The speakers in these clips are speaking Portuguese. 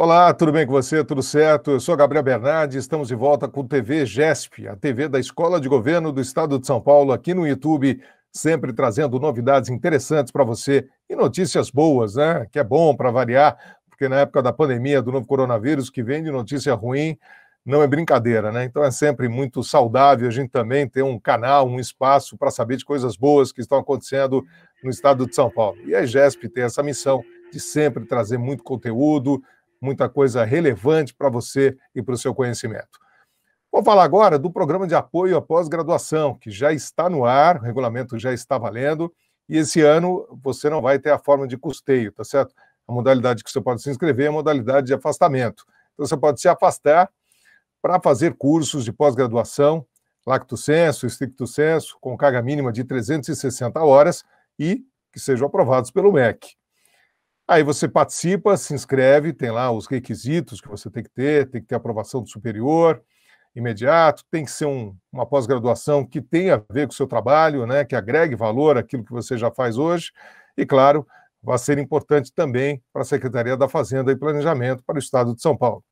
Olá, tudo bem com você? Tudo certo? Eu sou Gabriel Bernardi, estamos de volta com TV GESP, a TV da Escola de Governo do Estado de São Paulo, aqui no YouTube, sempre trazendo novidades interessantes para você e notícias boas, né? Que é bom para variar, porque na época da pandemia do novo coronavírus, que vem de notícia ruim, não é brincadeira, né? Então é sempre muito saudável a gente também ter um canal, um espaço para saber de coisas boas que estão acontecendo no estado de São Paulo. E a GESP tem essa missão de sempre trazer muito conteúdo, muita coisa relevante para você e para o seu conhecimento. Vou falar agora do programa de apoio à pós-graduação, que já está no ar, o regulamento já está valendo, e esse ano você não vai ter a forma de custeio, tá certo? A modalidade que você pode se inscrever é a modalidade de afastamento. Então você pode se afastar para fazer cursos de pós-graduação, lacto senso, stricto senso, com carga mínima de 360 horas e que sejam aprovados pelo MEC. Aí você participa, se inscreve, tem lá os requisitos que você tem que ter, tem que ter aprovação do superior imediato, tem que ser um, uma pós-graduação que tenha a ver com o seu trabalho, né, que agregue valor àquilo que você já faz hoje, e claro, vai ser importante também para a Secretaria da Fazenda e Planejamento para o Estado de São Paulo.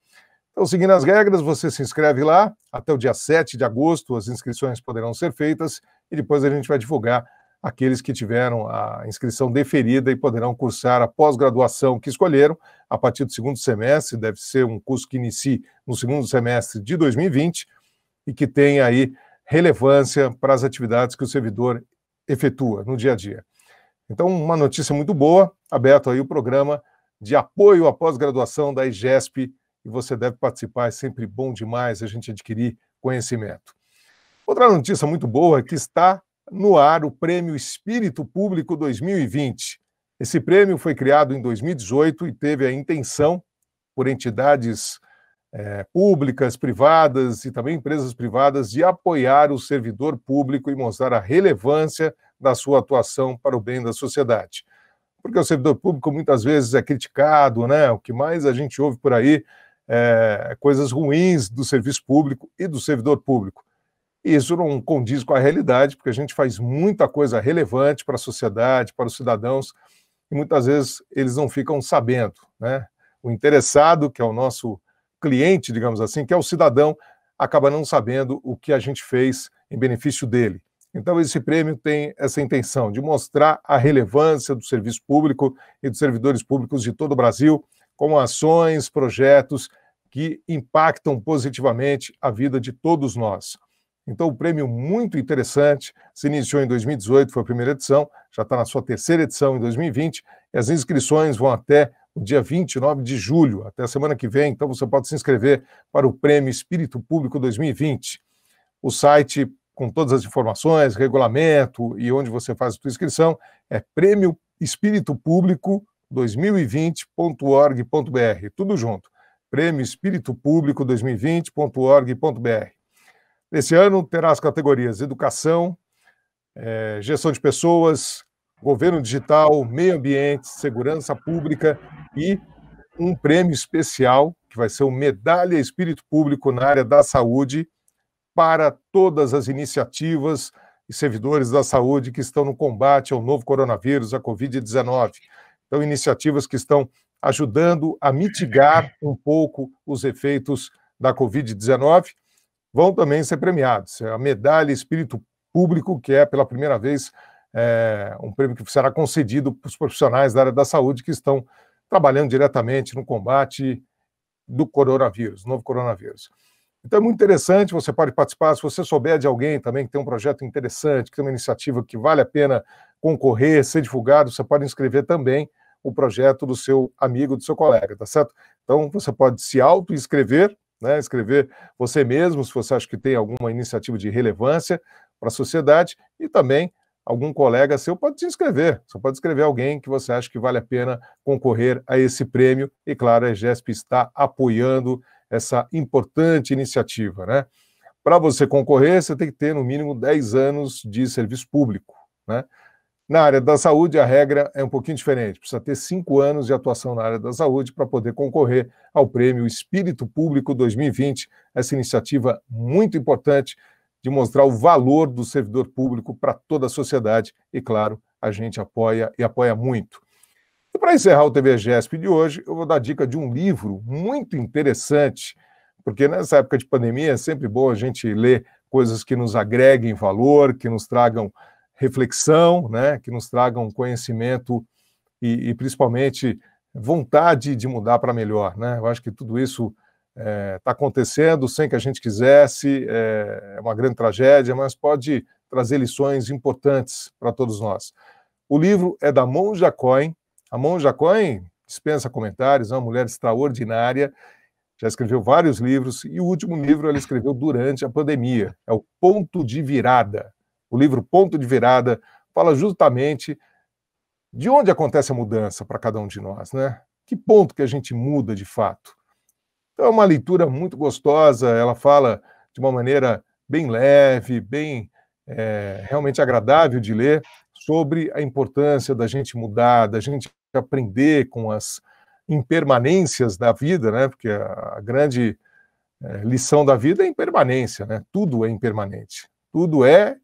Então, seguindo as regras, você se inscreve lá, até o dia 7 de agosto as inscrições poderão ser feitas, e depois a gente vai divulgar aqueles que tiveram a inscrição deferida e poderão cursar a pós-graduação que escolheram a partir do segundo semestre, deve ser um curso que inicie no segundo semestre de 2020 e que tenha aí relevância para as atividades que o servidor efetua no dia a dia. Então, uma notícia muito boa, aberto aí o programa de apoio à pós-graduação da IGESP e você deve participar, é sempre bom demais a gente adquirir conhecimento. Outra notícia muito boa que está no ar o Prêmio Espírito Público 2020. Esse prêmio foi criado em 2018 e teve a intenção, por entidades é, públicas, privadas e também empresas privadas, de apoiar o servidor público e mostrar a relevância da sua atuação para o bem da sociedade. Porque o servidor público muitas vezes é criticado, né? O que mais a gente ouve por aí é coisas ruins do serviço público e do servidor público isso não condiz com a realidade, porque a gente faz muita coisa relevante para a sociedade, para os cidadãos, e muitas vezes eles não ficam sabendo. Né? O interessado, que é o nosso cliente, digamos assim, que é o cidadão, acaba não sabendo o que a gente fez em benefício dele. Então, esse prêmio tem essa intenção de mostrar a relevância do serviço público e dos servidores públicos de todo o Brasil, com ações, projetos que impactam positivamente a vida de todos nós. Então, o um prêmio muito interessante. Se iniciou em 2018, foi a primeira edição, já está na sua terceira edição em 2020, e as inscrições vão até o dia 29 de julho, até a semana que vem. Então, você pode se inscrever para o Prêmio Espírito Público 2020. O site com todas as informações, regulamento e onde você faz a sua inscrição é prêmio espírito público 2020.org.br. Tudo junto. Prêmio Espírito Público 2020.org.br. Nesse ano terá as categorias Educação, é, Gestão de Pessoas, Governo Digital, Meio Ambiente, Segurança Pública e um prêmio especial, que vai ser o Medalha Espírito Público na área da saúde, para todas as iniciativas e servidores da saúde que estão no combate ao novo coronavírus, a Covid-19. Então, iniciativas que estão ajudando a mitigar um pouco os efeitos da Covid-19 vão também ser premiados. É a medalha Espírito Público, que é pela primeira vez é, um prêmio que será concedido para os profissionais da área da saúde que estão trabalhando diretamente no combate do coronavírus, novo coronavírus. Então é muito interessante, você pode participar. Se você souber de alguém também que tem um projeto interessante, que tem uma iniciativa que vale a pena concorrer, ser divulgado, você pode inscrever também o projeto do seu amigo, do seu colega, tá certo? Então você pode se auto-inscrever né? escrever você mesmo, se você acha que tem alguma iniciativa de relevância para a sociedade, e também algum colega seu pode se inscrever. Você pode escrever alguém que você acha que vale a pena concorrer a esse prêmio. E claro, a GESP está apoiando essa importante iniciativa. Né? Para você concorrer, você tem que ter no mínimo 10 anos de serviço público. Né? Na área da saúde, a regra é um pouquinho diferente. Precisa ter cinco anos de atuação na área da saúde para poder concorrer ao prêmio Espírito Público 2020. Essa iniciativa muito importante de mostrar o valor do servidor público para toda a sociedade. E, claro, a gente apoia e apoia muito. E para encerrar o TV GESP de hoje, eu vou dar dica de um livro muito interessante, porque nessa época de pandemia é sempre bom a gente ler coisas que nos agreguem valor, que nos tragam reflexão, né, que nos tragam conhecimento e, e principalmente vontade de mudar para melhor. Né? Eu acho que tudo isso está é, tá acontecendo sem que a gente quisesse, é, é uma grande tragédia, mas pode trazer lições importantes para todos nós. O livro é da Monja Cohen. A Monja Cohen dispensa comentários, é uma mulher extraordinária, já escreveu vários livros, e o último livro ela escreveu durante a pandemia, é o Ponto de Virada o livro Ponto de Virada fala justamente de onde acontece a mudança para cada um de nós, né? Que ponto que a gente muda de fato? Então é uma leitura muito gostosa, ela fala de uma maneira bem leve, bem é, realmente agradável de ler, sobre a importância da gente mudar, da gente aprender com as impermanências da vida, né? Porque a grande é, lição da vida é impermanência, né? Tudo é impermanente, tudo é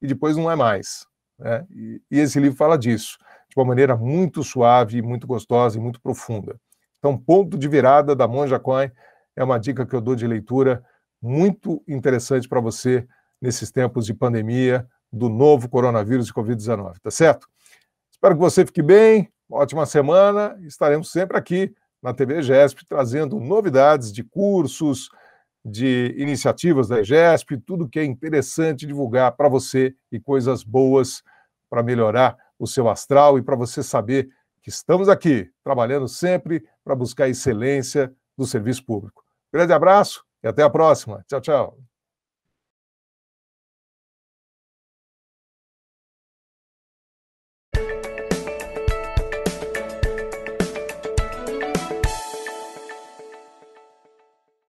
e depois não é mais. Né? E, e esse livro fala disso, de uma maneira muito suave, muito gostosa e muito profunda. Então, Ponto de Virada, da Monja Coin, é uma dica que eu dou de leitura muito interessante para você nesses tempos de pandemia do novo coronavírus de Covid-19, tá certo? Espero que você fique bem, ótima semana, estaremos sempre aqui na TV GESP trazendo novidades de cursos, de iniciativas da EGESP, tudo que é interessante divulgar para você e coisas boas para melhorar o seu astral e para você saber que estamos aqui trabalhando sempre para buscar a excelência do serviço público. Grande abraço e até a próxima. Tchau, tchau.